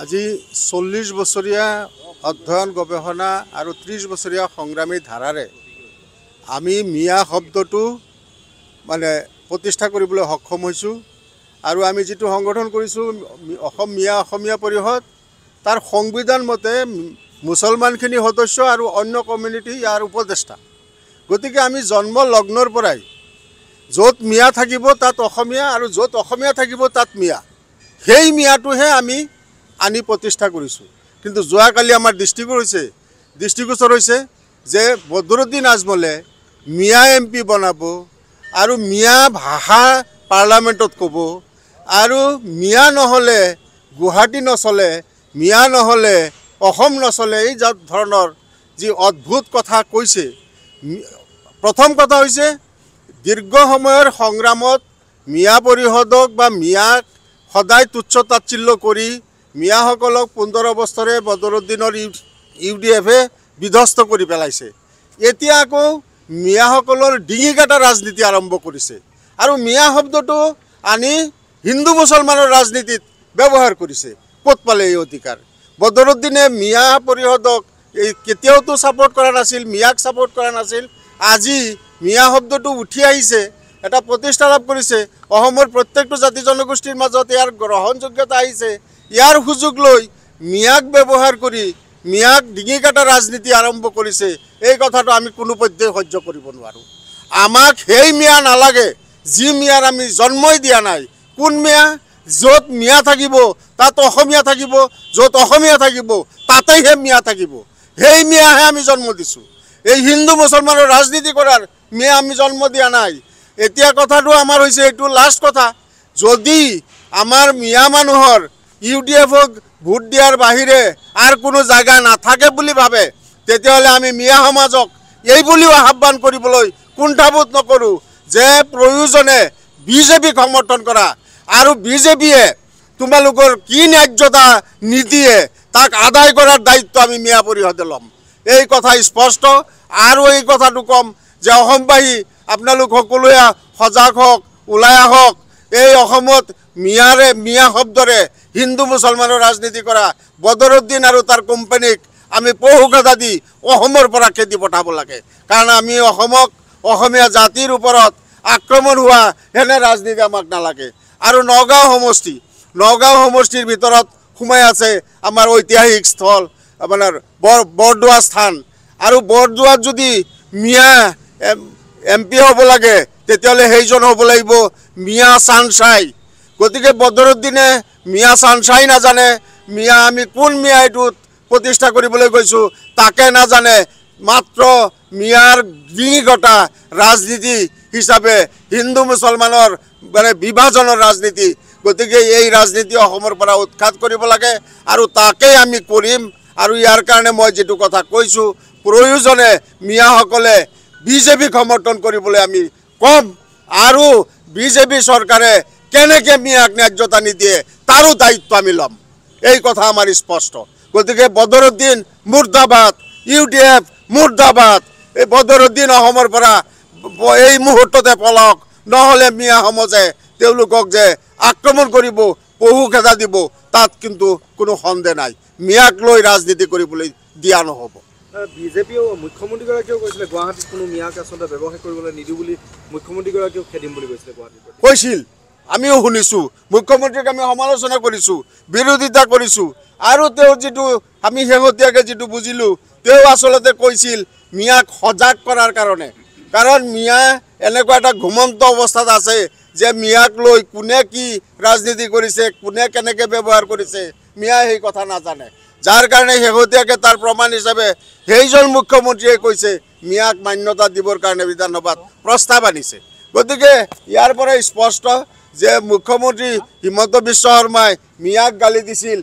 আজি চল্লিছ বছৰীয়া অধ্যয়ন গৱেষণা আৰু ত্ৰিছ বছৰীয়া সংগ্ৰামী ধাৰাৰে আমি মিয়া শব্দটো মানে প্ৰতিষ্ঠা কৰিবলৈ সক্ষম হৈছোঁ আৰু আমি যিটো সংগঠন কৰিছোঁ অসম মিয়া অসমীয়া পৰিষদ তাৰ সংবিধান মতে মুছলমানখিনি সদস্য আৰু অন্য কমিউনিটি ইয়াৰ উপদেষ্টা গতিকে আমি জন্ম লগ্নৰ পৰাই য'ত মিয়া থাকিব তাত অসমীয়া আৰু য'ত অসমীয়া থাকিব তাত মিয়া সেই মিয়াটোহে আমি আনি প্ৰতিষ্ঠা কৰিছোঁ কিন্তু যোৱাকালি আমাৰ দৃষ্টিগোচৰ হৈছে দৃষ্টিগোচৰ হৈছে যে বদৰুদ্দিন আজমলে মিয়া এম পি বনাব আৰু মিয়া ভাষা পাৰ্লামেণ্টত ক'ব আৰু মিয়া নহ'লে গুৱাহাটী নচলে মিয়া নহ'লে অসম নচলে এই ধৰণৰ যি অদ্ভুত কথা কৈছে প্ৰথম কথা হৈছে দীৰ্ঘ সময়ৰ সংগ্ৰামত মিয়া পৰিষদক বা মিয়াক সদায় তুচ্ছ তাচ্ছিল্য কৰি মিয়াসকলক পোন্ধৰ বছৰে বদৰুদ্দিনৰ ইউ ইউ ডি এফে বিধ্বস্ত কৰি পেলাইছে এতিয়া আকৌ মিয়াসকলৰ ডিঙিকাটা ৰাজনীতি আৰম্ভ কৰিছে আৰু মিয়া শব্দটো আনি হিন্দু মুছলমানৰ ৰাজনীতিত ব্যৱহাৰ কৰিছে ক'ত পালে এই অধিকাৰ বদৰুদ্দিনে মিয়া পৰিষদক এই কেতিয়াওতো ছাপৰ্ট কৰা নাছিল মিয়াক ছাপৰ্ট কৰা নাছিল আজি মিয়া শব্দটো উঠি আহিছে এটা প্ৰতিষ্ঠা লাভ কৰিছে অসমৰ প্ৰত্যেকটো জাতি জনগোষ্ঠীৰ মাজত ইয়াৰ গ্ৰহণযোগ্যতা আহিছে ইয়াৰ সুযোগ লৈ মিয়াক ব্যৱহাৰ কৰি মিয়াক ডিঙি কাটা ৰাজনীতি আৰম্ভ কৰিছে এই কথাটো আমি কোনো কোনোপধ্যেই সহ্য কৰিব নোৱাৰোঁ আমাক সেই মিয়া নালাগে যি মিয়াৰ আমি জন্মই দিয়া নাই কোন মিয়া য'ত মিয়া থাকিব তাত অসমীয়া থাকিব য'ত অসমীয়া থাকিব তাতেই মিয়া থাকিব সেই মিয়াহে আমি জন্ম দিছোঁ এই হিন্দু মুছলমানৰ ৰাজনীতি কৰাৰ মিয়া আমি জন্ম দিয়া নাই এতিয়া কথাটো আমাৰ হৈছে এইটো লাষ্ট কথা যদি আমাৰ মিয়া মানুহৰ ইউ ডি ইউডিএফক ভোট দিয়ার বাহিরে আর কোনো জায়গা না থাকে বলে ভাবে তেতিয়ালে আমি মিয়া সমাজক এই বলেও আহ্বান করবলে কুণ্ঠাবোধ নকরো যে প্রয়োজনে বিজেপি সমর্থন করা আর বিজেপিয়ে তোমালোকর কি ন্যায্যতা নীতিয়ে তাক আদায় করার দায়িত্ব আমি মিয়া পরিহতে লম এই কথা স্পষ্ট আর এই কথাটা কম যে অসমবাহী আপনার সকলিয়া সজাগ হক ওলাই আহক এই মিয়ারে মিয়া শব্দরে হিন্দু মুসলমানেৰ ৰাজনীতি কৰা বদৰুদ্দিন আৰ তাৰ কোম্পানীক আমি পহু দি দি পৰা খেদি পঠাব লাগে কারণ আমি অসমিয়া জাতির উপর আক্রমণ হওয়া এনে রাজনীতি আমাক নালাগে আর নগাঁও সমষ্টি নগাঁও সমষ্টির ভিতর সুমাই আছে আমার ঐতিহাসিক স্থল মানে বরদুয়া স্থান আর বরদুয়ার যদি মিয়া এমপি হব লাগে তেতিয়ালে সেইজন হব লাগিব মিয়া সানশাই গতিকে বদরুদ্দিনে মিয়া সানশাই নাজানে মিয়া আমি কোন মিয়া এইটো প্রতিষ্ঠা করবলৈ গৈছো তাকে নাজানে মাত্র মিয়ার গৃহীগতা রাজনীতি হিসাবে হিন্দু মুসলমানের মানে বিভাজনের রাজনীতি গতি এই রাজনীতি পৰা উৎখাত লাগে আৰু তাকে আমি কৰিম আৰু ইয়াৰ কাৰণে মই যেটো কথা কৈছো প্ৰয়োজনে মিয়াসকলে বিজেপি সমৰ্থন কৰবলে আমি কম আৰু বিজেপি সৰকাৰে কেনে মিয়াক ন্যায্যতানি দিয়ে তারও দায়িত্ব আমি লম এই কথা আমার স্পষ্ট গতিকে বদরুদ্দিন মুর্দাবাদ ইউডিএফ মুর্দাবাদ এই বদরুদ্দিন অসমৰ পৰা এই মুহূৰ্ততে পলক নহ'লে মিয়া সমজে তেওঁলোকক যে আক্ৰমণ কৰিব বহু খেদা দিব তাত কিন্তু কোনো সন্দেহ নাই মিয়াক লৈ ৰাজনীতি কৰিবলৈ দিয়া নহ'ব বিজেপিও মুখ্যমন্ত্ৰীগৰাকীয়েও কৈছিলে গুৱাহাটীত কোনো মিয়াক আচলতে ব্যৱসায় কৰিবলৈ নিদিওঁ বুলি মুখ্যমন্ত্ৰীগৰাকীয়েও খেদিম বুলি কৈছিলে গুৱাহাটীৰ কৈছিল আমিও শুনিছোঁ মুখ্যমন্ত্ৰীক আমি সমালোচনা কৰিছোঁ বিৰোধিতা কৰিছোঁ আৰু তেওঁ যিটো আমি শেহতীয়াকৈ যিটো বুজিলোঁ তেওঁ আচলতে কৈছিল মিয়াক সজাগ কৰাৰ কাৰণে কাৰণ মিয়া এনেকুৱা এটা ঘুমন্ত অৱস্থাত আছে যে মিয়াক লৈ কোনে কি ৰাজনীতি কৰিছে কোনে কেনেকৈ ব্যৱহাৰ কৰিছে মিয়াই সেই কথা নাজানে যাৰ কাৰণে শেহতীয়াকৈ তাৰ প্ৰমাণ হিচাপে সেইজন মুখ্যমন্ত্ৰীয়ে কৈছে মিয়াক মান্যতা দিবৰ কাৰণে বিধানসভাত প্ৰস্তাৱ আনিছে গতিকে ইয়াৰ পৰা স্পষ্ট যে মুখ্যমন্ত্রী হিমন্ত বিশ্ব শর্মায় মিয়াক গালি দিছিল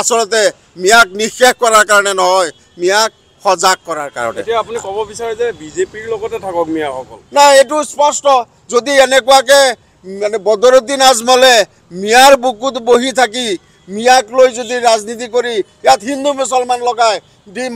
আসলতে মিয়াক নিঃশেষ করার কারণে নয় মিয়াক সজাগ করার কারণে আপনি কব বিচারে যে বিজেপির থাকক মিয়া সকল না এটু স্পষ্ট যদি এনেকাকে মানে বদরুদ্দিন আজমলে মিয়ার বুকুত বহি থাকি মিয়াক লৈ যদি রাজনীতি করি ইয়াত হিন্দু মুসলমান লগায়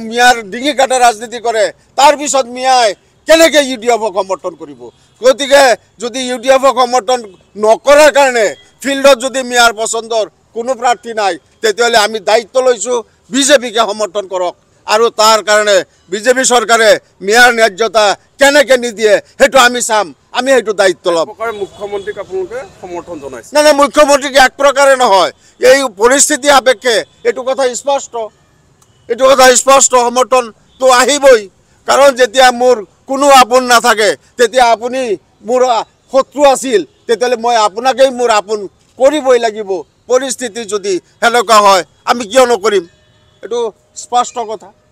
মিয়ার ডিঙি কাটে রাজনীতি করে তারপর মিয়ায় কেনেকে ইউডিএফক সমৰ্থন কৰিব গতিকে যদি ইউ ডি ইউডিএফক সমৰ্থন নকৰাৰ কাৰণে ফিল্ডত যদি মেয়াৰ পচন্দৰ কোনো প্ৰাৰ্থী নাই তেতিয়াহ'লে আমি দায়িত্ব লৈছোঁ বিজেপিকে সমৰ্থন কৰক আৰু তাৰ কাৰণে বিজেপি চৰকাৰে মেয়াৰ ন্যায্যতা কেনেকে নিদিয়ে সেইটো আমি চাম আমি সেইটো দায়িত্ব ল'ম মুখ্যমন্ত্ৰীক আপোনালোকে সমৰ্থন জনাইছে নাই নাই মুখ্যমন্ত্ৰীক এক প্ৰকাৰে নহয় এই পৰিস্থিতি সাপেক্ষে এইটো কথা স্পষ্ট এইটো কথা স্পষ্ট সমৰ্থনটো আহিবই কাৰণ যেতিয়া মোৰ কোনো আপোন নাথাকে তেতিয়া আপুনি মোৰ শত্ৰু আছিল তেতিয়াহ'লে মই আপোনাকেই মোৰ আপোন কৰিবই লাগিব পৰিস্থিতি যদি সেনেকুৱা হয় আমি কিয় নকৰিম এইটো স্পষ্ট কথা